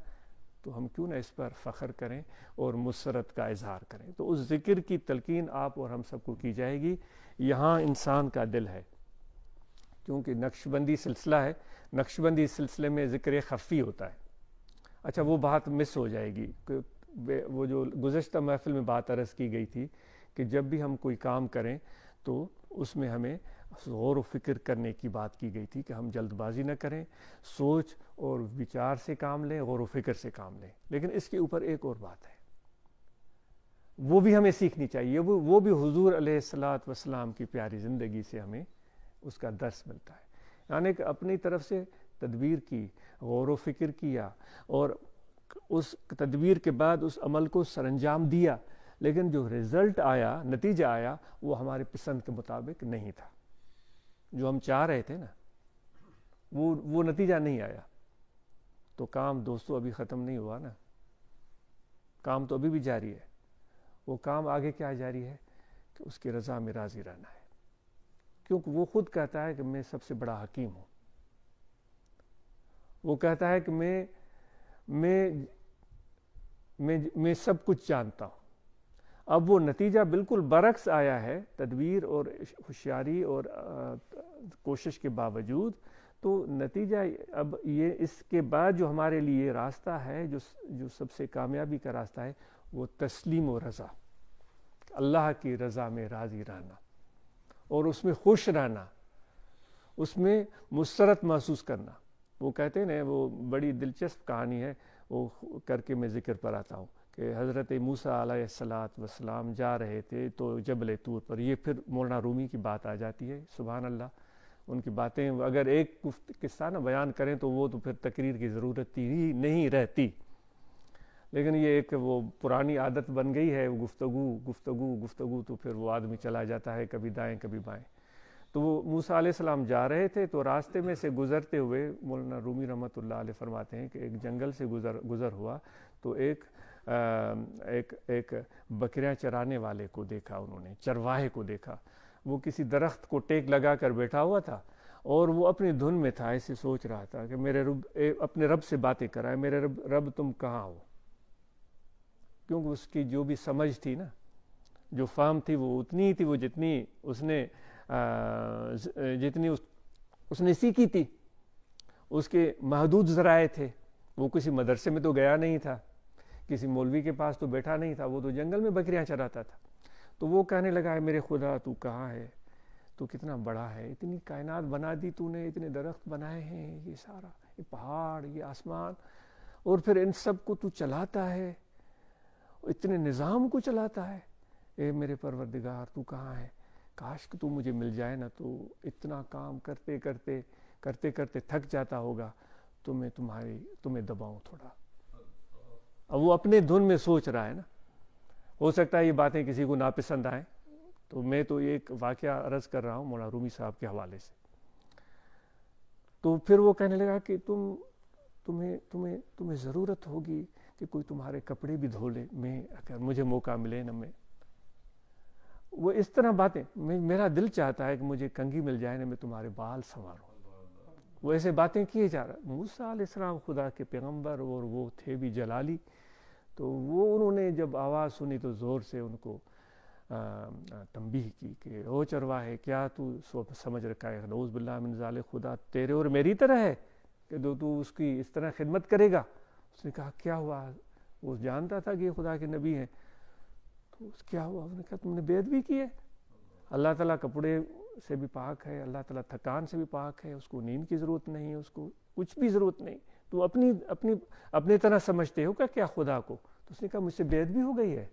तो हम क्यों ना इस पर फ़ख्र करें और मुसरत का इजहार करें तो उस ज़िक्र की तलकिन आप और हम सबको की जाएगी यहाँ इंसान का दिल है क्योंकि नक्शबंदी सिलसिला है नक्शबंदी सिलसिले में ज़िक्र खफ़ी होता है अच्छा वो बात मिस हो जाएगी वो जो गुजशत महफिल में बात अरस की गई थी कि जब भी हम कोई काम करें तो उसमें हमें गौर व फिक्र करने की बात की गई थी कि हम जल्दबाजी ना करें सोच और विचार से काम लें गौर व फिक्र से काम लें लेकिन इसके ऊपर एक और बात है वो भी हमें सीखनी चाहिए वो वो भी हुजूर अलैहिस्सलात वसलाम की प्यारी ज़िंदगी से हमें उसका दर्स मिलता है यानी कि अपनी तरफ से तदबीर की गौर वफिक्र किया और उस तदबीर के बाद उस अमल को सरंजाम दिया लेकिन जो रिज़ल्ट आया नतीजा आया वो हमारे पसंद के मुताबिक नहीं था जो हम चाह रहे थे ना वो वो नतीजा नहीं आया तो काम दोस्तों अभी ख़त्म नहीं हुआ ना काम तो अभी भी जारी है वो काम आगे क्या जारी है कि उसकी रज़ा में राज़ी रहना है क्योंकि वो खुद कहता है कि मैं सबसे बड़ा हकीम हूँ वो कहता है कि मैं मैं मैं मैं सब कुछ जानता हूँ अब वो नतीजा बिल्कुल बरक्स आया है तदबीर और होशियारी और कोशिश के बावजूद तो नतीजा अब ये इसके बाद जो हमारे लिए रास्ता है जो जो सबसे कामयाबी का रास्ता है वो तस्लीम और रज़ा अल्लाह की रज़ा में राज़ी रहना और उसमें खुश रहना उसमें मुसरत महसूस करना वो कहते हैं वो बड़ी दिलचस्प कहानी है वो करके मैं ज़िक्र पर आता हूँ कि हज़रत मूसा आलात वसलाम जा रहे थे तो जबल तूर पर ये फिर मौलाना रूमी की बात आ जाती है सुबहान अल्लाह उनकी बातें अगर एक किस्सा ना बयान करें तो वो तो फिर तकरीर की ज़रूरत ही नहीं रहती लेकिन ये एक वो पुरानी आदत बन गई है गुफ्तु गुफ्तु गुफ्तु तो फिर वो आदमी चला जाता है कभी दाएँ कभी बाएँ तो वो मूसा सलाम जा रहे थे तो रास्ते में से गुज़रते हुए मौलाना रूमी रमत फरमाते हैं कि एक जंगल से गुज़र गुज़र हुआ तो एक आ, एक एक बकरियाँ चराने वाले को देखा उन्होंने चरवाहे को देखा वो किसी दरख्त को टेक लगा कर बैठा हुआ था और वो अपनी धुन में था ऐसे सोच रहा था कि मेरे रब ए, अपने रब से बातें कराए मेरे रब रब तुम कहाँ हो क्योंकि उसकी जो भी समझ थी ना जो फार्म थी वो उतनी ही थी वो जितनी उसने जितनी उस, उसने सीखी थी उसके महदूद ज़राए थे वो किसी मदरसे में तो गया नहीं था किसी मौलवी के पास तो बैठा नहीं था वो तो जंगल में बकरियां चराता था तो वो कहने लगा है मेरे खुदा तू कहाँ है तू कितना बड़ा है इतनी कायनात बना दी तूने इतने दरख्त बनाए हैं ये सारा ये पहाड़ ये आसमान और फिर इन सब को तू चलाता है इतने निज़ाम को चलाता है ए मेरे परवरदिगार तू कहाँ है काश कि तू मुझे मिल जाए ना तो इतना काम करते करते करते करते थक जाता होगा तो मैं तुम्हारी तुम्हें दबाऊ थोड़ा अब वो अपने धुन में सोच रहा है ना हो सकता है ये बातें किसी को नापसंद आए तो मैं तो एक वाक्य अर्ज कर रहा हूँ मौला रूमी साहब के हवाले से तो फिर वो कहने लगा कि तुम तुम्हें तुम्हें तुम्हें ज़रूरत होगी कि कोई तुम्हारे कपड़े भी धो ले मैं अगर मुझे मौका मिले ना मैं वो इस तरह बातें मेरा दिल चाहता है कि मुझे कंगी मिल जाए ना मैं तुम्हारे बाल संवारूँ वो ऐसे बातें किए जा रहा मूसा इस्लाम खुदा के पैगम्बर और वो थे भी जलाली तो वो उन्होंने जब आवाज़ सुनी तो ज़ोर से उनको तंबी की कि ओ चरवा है क्या तू समझ रखा है नौज बिल्लाजाल खुदा तेरे और मेरी तरह है कि दो तो तू उसकी इस तरह खिदमत करेगा उसने कहा क्या हुआ वो जानता था कि खुदा के नबी हैं क्या हुआ उसने कहा तुमने बेद भी किए अल्लाह ताला कपड़े से भी पाक है अल्लाह ताला थकान से भी पाक है उसको नींद की ज़रूरत नहीं है उसको कुछ भी ज़रूरत नहीं तो अपनी अपनी अपने तरह समझते हो क्या क्या खुदा को तो उसने कहा मुझसे बेद भी हो गई है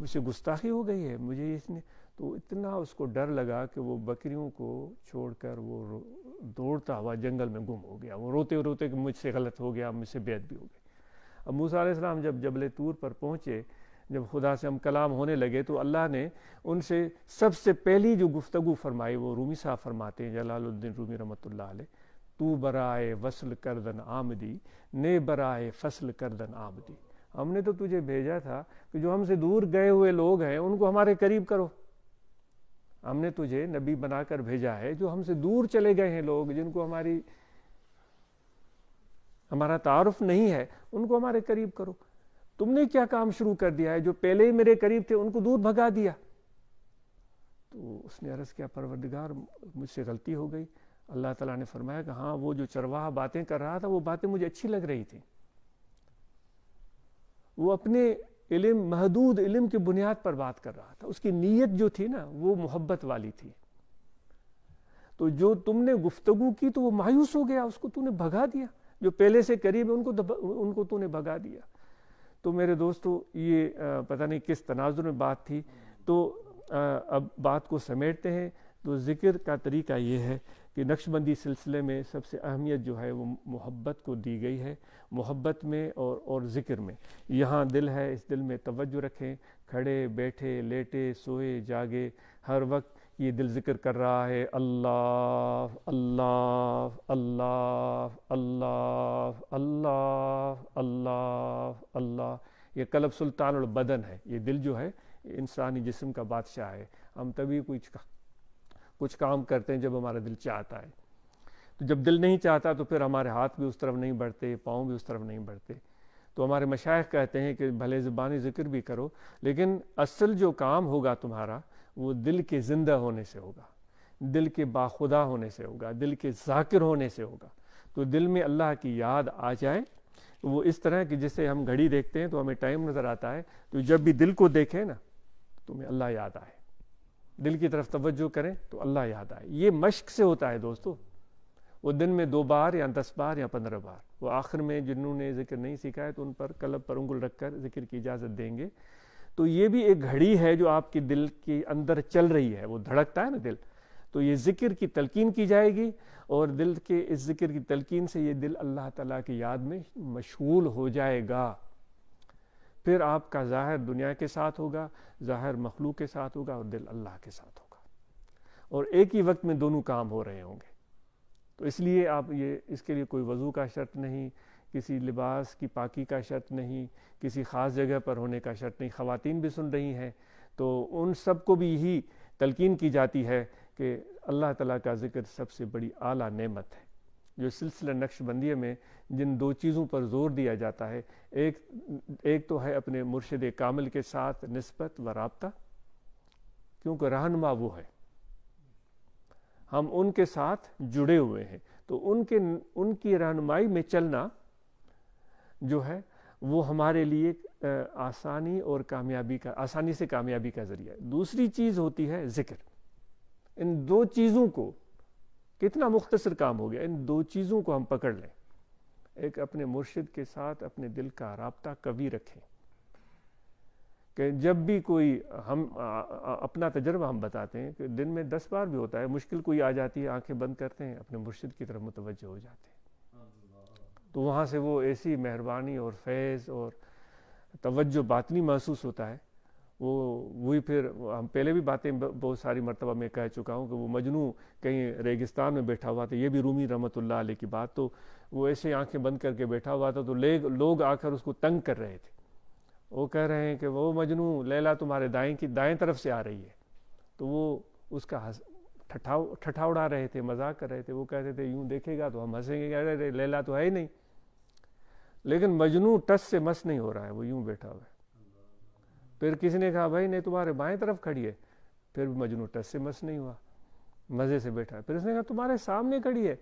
मुझसे गुस्ताखी हो गई है मुझे इसने तो इतना उसको डर लगा कि वो बकरियों को छोड़कर वो दौड़ता हुआ जंगल में गुम हो गया वो रोते रोते कि मुझसे गलत हो गया मुझसे बेद भी हो गई अब मूसा जब जबल तूर पर पहुँचे जब खुदा से हम कलाम होने लगे तो अल्लाह ने उनसे सबसे पहली जो गुफ्तगु फरमाई वो रूमी साहब फरमाते हैं जलालुद्दीन रूमी ला तू बराए वसल करदन आमदी ने बराए फसल करदन आमदी हमने तो तुझे भेजा था कि जो हमसे दूर गए हुए लोग हैं उनको हमारे करीब करो हमने तुझे नबी बनाकर भेजा है जो हमसे दूर चले गए हैं लोग जिनको हमारी हमारा तारफ़ नहीं है उनको हमारे करीब करो तुमने क्या काम शुरू कर दिया है जो पहले ही मेरे करीब थे उनको दूर भगा दिया तो उसने अरस किया परवरदिगार मुझसे गलती हो गई अल्लाह तला ने फरमाया कि हाँ वो जो चरवाह बातें कर रहा था वो बातें मुझे अच्छी लग रही थी वो अपने इलम महदूद इलम की बुनियाद पर बात कर रहा था उसकी नीयत जो थी ना वो मोहब्बत वाली थी तो जो तुमने गुफ्तगु की तो वो मायूस हो गया उसको तूने भगा दिया जो पहले से करीब है उनको उनको तूने भगा दिया तो मेरे दोस्तों ये पता नहीं किस तनाजुर में बात थी तो अब बात को समेटते हैं तो ज़िक्र का तरीका ये है कि नक्शबंदी सिलसिले में सबसे अहमियत जो है वो मोहब्बत को दी गई है मोहब्बत में और और ज़िक्र में यहाँ दिल है इस दिल में तवज्जो रखें खड़े बैठे लेटे सोए जागे हर वक्त ये दिल जिक्र कर रहा है अल्लाह अल्लाह अल्लाह अल्लाह अल्लाह अल्लाह अल्लाह ये कलब सुल्तान और बदन है ये दिल जो है इंसानी जिस्म का बादशाह है हम तभी कुछ कुछ काम करते हैं जब हमारा दिल चाहता है तो जब दिल नहीं चाहता तो फिर हमारे हाथ भी उस तरफ नहीं बढ़ते पाँव भी उस तरफ नहीं बढ़ते तो हमारे मशाइ कहते हैं कि भले ज़बानी ज़िक्र भी करो लेकिन असल जो काम होगा तुम्हारा वो दिल के ज़िंदा होने से होगा दिल के बाखुदा होने से होगा दिल के जाकिर होने से होगा तो दिल में अल्लाह की याद आ जाए तो वो इस तरह कि जैसे हम घड़ी देखते हैं तो हमें टाइम नज़र आता है तो जब भी दिल को देखें ना तुम्हें तो अल्लाह याद आए दिल की तरफ तवज्जो करें तो अल्लाह याद आए ये मश्क से होता है दोस्तों वो दिन में दो बार या दस बार या पंद्रह बार वो आखिर में जिन्होंने जिक्र नहीं सीखा है तो उन पर कलब पर उंगल रखकर जिक्र की इजाज़त देंगे तो ये भी एक घड़ी है जो आपके दिल के अंदर चल रही है वो धड़कता है ना दिल तो ये ज़िक्र की तलकीन की जाएगी और दिल के इस ज़िक्र की तलकीन से ये दिल अल्लाह ताला की याद में मशगूल हो जाएगा फिर आपका ज़ाहिर दुनिया के साथ होगा ज़ाहिर मखलूक के साथ होगा और दिल अल्लाह के साथ होगा और एक ही वक्त में दोनों काम हो रहे होंगे तो इसलिए आप ये इसके लिए कोई वज़ू का शर्त नहीं किसी लिबास की पाकी का शर्त नहीं किसी ख़ास जगह पर होने का शर्त नहीं ख़वातीन भी सुन रही हैं तो उन सब को भी यही तलकिन की जाती है कि अल्लाह ताला का ज़िक्र सबसे बड़ी आला नेमत है जो सिलसिला नक्शबंदी में जिन दो चीज़ों पर ज़ोर दिया जाता है एक एक तो है अपने मुर्शद कामिल के साथ नस्बत व रबता क्योंकि रहनमा वो है हम उनके साथ जुड़े हुए हैं तो उनके उनकी रहनमाई में चलना जो है वो हमारे लिए आसानी और कामयाबी का आसानी से कामयाबी का ज़रिया है दूसरी चीज़ होती है ज़िक्र इन दो चीज़ों को कितना मुख्तसर काम हो गया इन दो चीज़ों को हम पकड़ लें एक अपने मुर्शिद के साथ अपने दिल का रबता कवि रखें कि जब भी कोई हम आ, आ, अपना तजर्बा हम बताते हैं कि दिन में दस बार भी होता है मुश्किल कोई आ जाती है आंखें बंद करते हैं अपने मुर्शिद की तरफ मुतवजह हो जाते हैं तो वहाँ से वो ऐसी मेहरबानी और फैज़ और तवज्जो बातनी महसूस होता है वो वही फिर हम पहले भी बातें बहुत सारी मरतबा मैं कह चुका हूँ कि वो मजनू कहीं रेगिस्तान में बैठा हुआ था ये भी रूमी रहमत आल की बात तो वो ऐसे आंखें बंद करके बैठा हुआ था तो ले लोग आकर उसको तंग कर रहे थे वो कह रहे हैं कि वो मजनू लैला तुम्हारे दाएं की दाएं तरफ से आ रही है तो वो उसका हंस ठठाव ठठा उड़ा रहे थे मजाक कर रहे थे वो कहते थे यूँ देखेगा तो हम हंसेंगे अरे अरे लैला तो है ही नहीं लेकिन मजनू टस से मस नहीं हो रहा है वो यूं बैठा हुआ है फिर किसी ने कहा भाई नहीं तुम्हारे बाएं तरफ खड़ी है फिर भी मजनू टस से मस नहीं हुआ मज़े से बैठा है फिर उसने कहा तुम्हारे सामने खड़ी है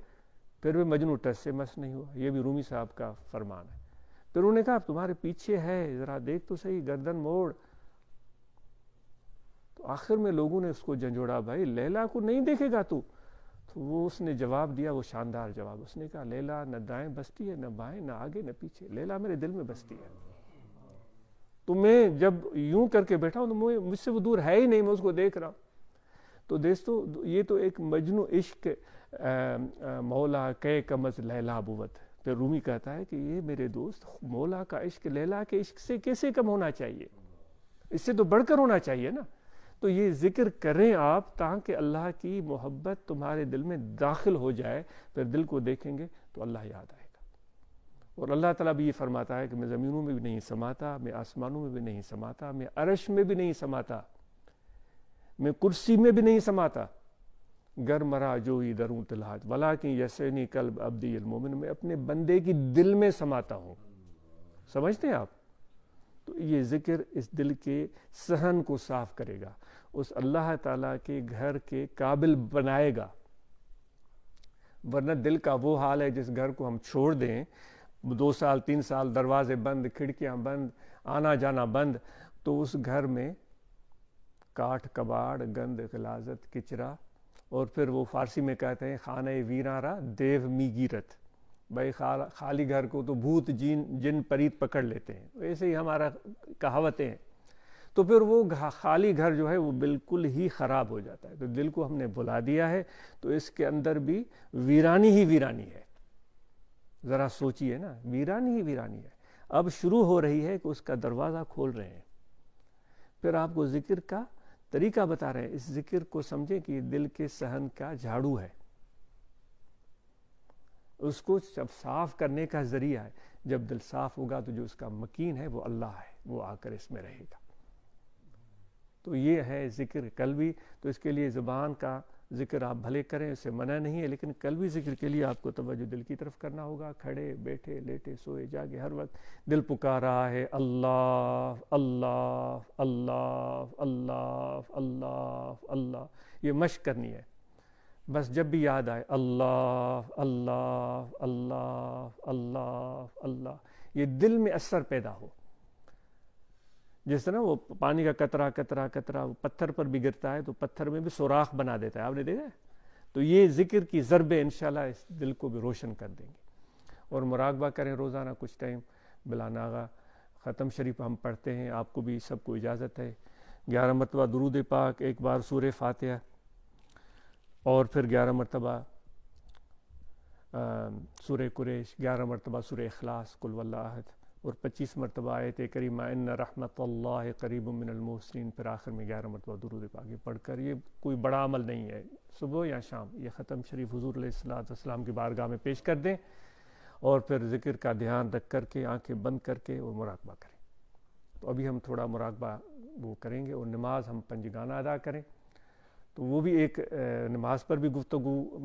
फिर भी मजनू टस से मस नहीं हुआ ये भी रूमी साहब का फरमान है फिर उन्होंने कहा तुम्हारे पीछे है ज़रा देख तो सही गर्दन मोड़ तो आखिर में लोगों ने उसको झंझोड़ा भाई लैला को नहीं देखेगा तू तो वो उसने जवाब दिया वो शानदार जवाब उसने कहा लेला न दाएं बसती है न बाएं न आगे न पीछे लेला मेरे दिल में बसती है तो मैं जब यूं करके बैठा हूं तो मुझसे वो दूर है ही नहीं मैं उसको देख रहा हूं तो दोस्तों ये तो एक मजनू इश्क मौला कै कमज लैला बुवत फिर रूमी कहता है कि ये मेरे दोस्त मौला का इश्क लैला के इश्क से कैसे कम होना चाहिए इससे तो बढ़कर होना चाहिए ना तो ये ज़िक्र करें आप ताकि अल्लाह की मोहब्बत तुम्हारे दिल में दाखिल हो जाए फिर दिल को देखेंगे तो अल्लाह याद आएगा और अल्लाह ताला भी ये फरमाता है कि मैं ज़मीनों में भी नहीं समाता मैं आसमानों में भी नहीं समाता मैं अरश में भी नहीं समाता मैं कुर्सी में भी नहीं समाता गर मरा जो ही दरू तलाज वला कि जैसे नहीं कल्ब अब्दी मोमिन में अपने बंदे की दिल में समाता हूँ समझते हैं आप तो ये ज़िक्र इस दिल के सहन को साफ करेगा उस अल्लाह ताला के घर के काबिल बनाएगा वरना दिल का वो हाल है जिस घर को हम छोड़ दें दो साल तीन साल दरवाजे बंद खिड़कियां बंद आना जाना बंद तो उस घर में काठ कबाड़ गंद गलाजत किचरा और फिर वो फारसी में कहते हैं खाना वीरारा देव मी गीरत भाई खाली घर को तो भूत जीन जिन परीत पकड़ लेते हैं ऐसे ही हमारा कहावतें हैं तो फिर वो खाली घर जो है वो बिल्कुल ही ख़राब हो जाता है तो दिल को हमने बुला दिया है तो इसके अंदर भी वीरानी ही वीरानी है ज़रा सोचिए ना वीरानी ही वीरानी है अब शुरू हो रही है कि उसका दरवाज़ा खोल रहे हैं फिर आपको ज़िक्र का तरीका बता रहे हैं इस ज़िक्र को समझें कि दिल के सहन का झाड़ू है उसको जब साफ करने का ज़रिया है जब दिल साफ होगा तो जो उसका मकीन है वो अल्लाह है वो आकर इसमें रहेगा तो ये है ज़िक्र कल भी तो इसके लिए ज़बान का ज़िक्र आप भले करें उससे मना नहीं है लेकिन कल भी ज़िक्र के लिए आपको तोज्जो दिल की तरफ करना होगा खड़े बैठे लेटे सोए जागे हर वक्त दिल पुकार रहा है अल्लाह अल्लाह अल्लाह अल्लाह अल्लाह अल्लाह ये मश्क करनी है बस जब भी याद आए अल्लाह अल्लाह अल्लाह अल्लाह अल्लाह ये दिल में असर पैदा हो जिस तरह वो पानी का कतरा कतरा कतरा वो पत्थर पर भी गिरता है तो पत्थर में भी सुराख बना देता है आपने देखा है तो ये जिक्र की ज़रबे इन इस दिल को भी रोशन कर देंगे और मुराकबा करें रोज़ाना कुछ टाइम बिलानागा ख़त्म शरीफ हम पढ़ते हैं आपको भी सबको इजाज़त है ग्यारह मरतबा दरूद पाक एक बार सूर फातह और फिर ग्यारह मरतबा सूर कुरेश ग्यारह मरतबा सूर अखलास कुलवल्लाहद और पच्चीस मरतबा थे करीमा इन रहमत करीब मिनमोसिन फिर आखिर में ग्यारह मरतबा दरूद आगे पढ़ कर ये कोई बड़ा अमल नहीं है सुबह या शाम ये ख़त्म शरीफ हजूर सलाम की बारगाह में पेश कर दें और फिर ज़िक्र का ध्यान रख करके आँखें बंद करके और मुराकबा करें तो अभी हम थोड़ा मुराकबा वो करेंगे और नमाज हम पंजगाना अदा करें तो वो भी एक नमाज पर भी गुफ्तु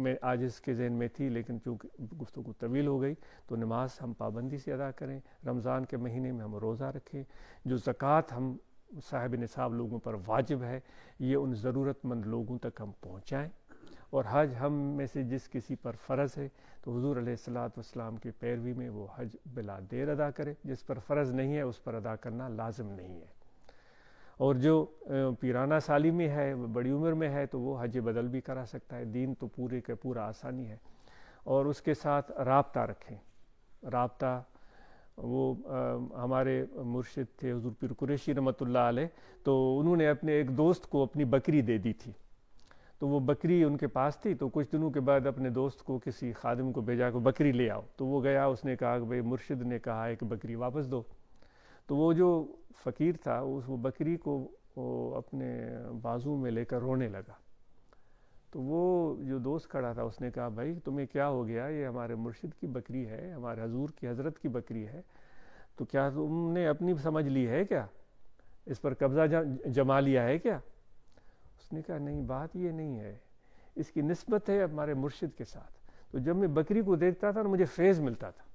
में आज इसके जहन में थी लेकिन चूँकि गुफ्तु तवील हो गई तो नमाज हम पाबंदी से अदा करें रमज़ान के महीने में हम रोज़ा रखें जो ज़क़़त हम साहब नसाब लोगों पर वाजिब है ये उन ज़रूरतमंद लोगों तक हम पहुँचाएँ और हज हम में से जिस किसी पर फ़र्ज़ है तो हजूर अलैहिस्सलाम की पैरवी में वो हज बिला देर अदा करें जिस पर फ़र्ज़ नहीं है उस पर अदा करना लाजम नहीं है और जो पीराना साली में है बड़ी उम्र में है तो वो हज बदल भी करा सकता है दीन तो पूरे के पूरा आसानी है और उसके साथ रबता रखें रबता वो आ, हमारे मुर्शिद थे हजूर पीर कुरेशी रमत आल तो उन्होंने अपने एक दोस्त को अपनी बकरी दे दी थी तो वो बकरी उनके पास थी तो कुछ दिनों के बाद अपने दोस्त को किसी खादिम को भेजा को बकरी ले आओ तो वो गया उसने कहा कि भाई मुर्शिद ने कहा एक बकरी वापस दो तो वो जो फ़कीर था उस वो बकरी को वो अपने बाजू में लेकर रोने लगा तो वो जो दोस्त खड़ा था उसने कहा भाई तुम्हें क्या हो गया ये हमारे मुर्शिद की बकरी है हमारे हजूर की हज़रत की बकरी है तो क्या तुमने अपनी समझ ली है क्या इस पर कब्ज़ा जमा लिया है क्या उसने कहा नहीं बात ये नहीं है इसकी नस्बत है हमारे मुर्शिद के साथ तो जब मैं बकरी को देखता था तो मुझे फैज़ मिलता था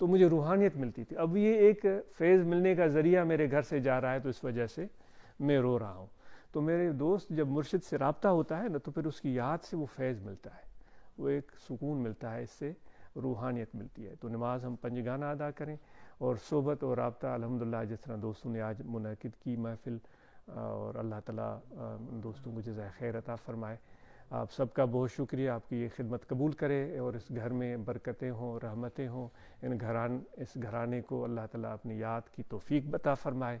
तो मुझे रूहानियत मिलती थी अब ये एक फेज़ मिलने का ज़रिया मेरे घर से जा रहा है तो इस वजह से मैं रो रहा हूँ तो मेरे दोस्त जब मुर्शिद से रबता होता है ना तो फिर उसकी याद से वो फैज़ मिलता है वो एक सुकून मिलता है इससे रूहानियत मिलती है तो नमाज हम पंजगाना अदा करें और सोबत और रबता अलहमदिल्ला जिस तरह दोस्तों ने आज मुनद की महफिल और अल्लाह ताला दोस्तों को जजाय खैरता फ़रमाए आप सबका बहुत शुक्रिया आपकी ये खिदमत कबूल करे और इस घर में बरकतें हों रहमतें हों इन घरान इस घराने को अल्लाह ताला अपनी याद की तोफ़ी बता फ़रमाए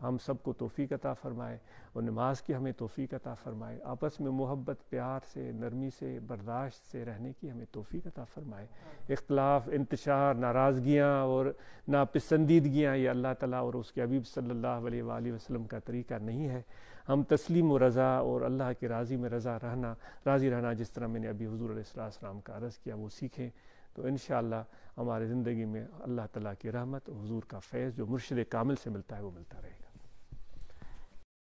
हम सबको तोफ़ी अता फ़रमाए और नमाज़ की हमें तोफ़ी अता फ़रमाए आपस में मोहब्बत प्यार से नरमी से बर्दाश्त से रहने की हमें तोफ़ी अता फ़रमाए इख्तलाफ इंतशार नाराज़गियाँ और नापसंदीदगियाँ ये अल्लाह ताला और उसके हबीब सल्लल्लाहु अलैहि वसल्लम का तरीका नहीं है हम तस्लीम व रज़ा और अल्लाह के राज़ी में रज़ा रहना राज़ी रहना जिस तरह मैंने अभी हजूर अलैहिस्सलाम का अर्ज़ किया वो सीखें तो इन हमारे ज़िंदगी में अल्लाह तला की रहमत और हजूर का फैज़ जो मुर्शद कामिल से मिलता है वो मिलता रहे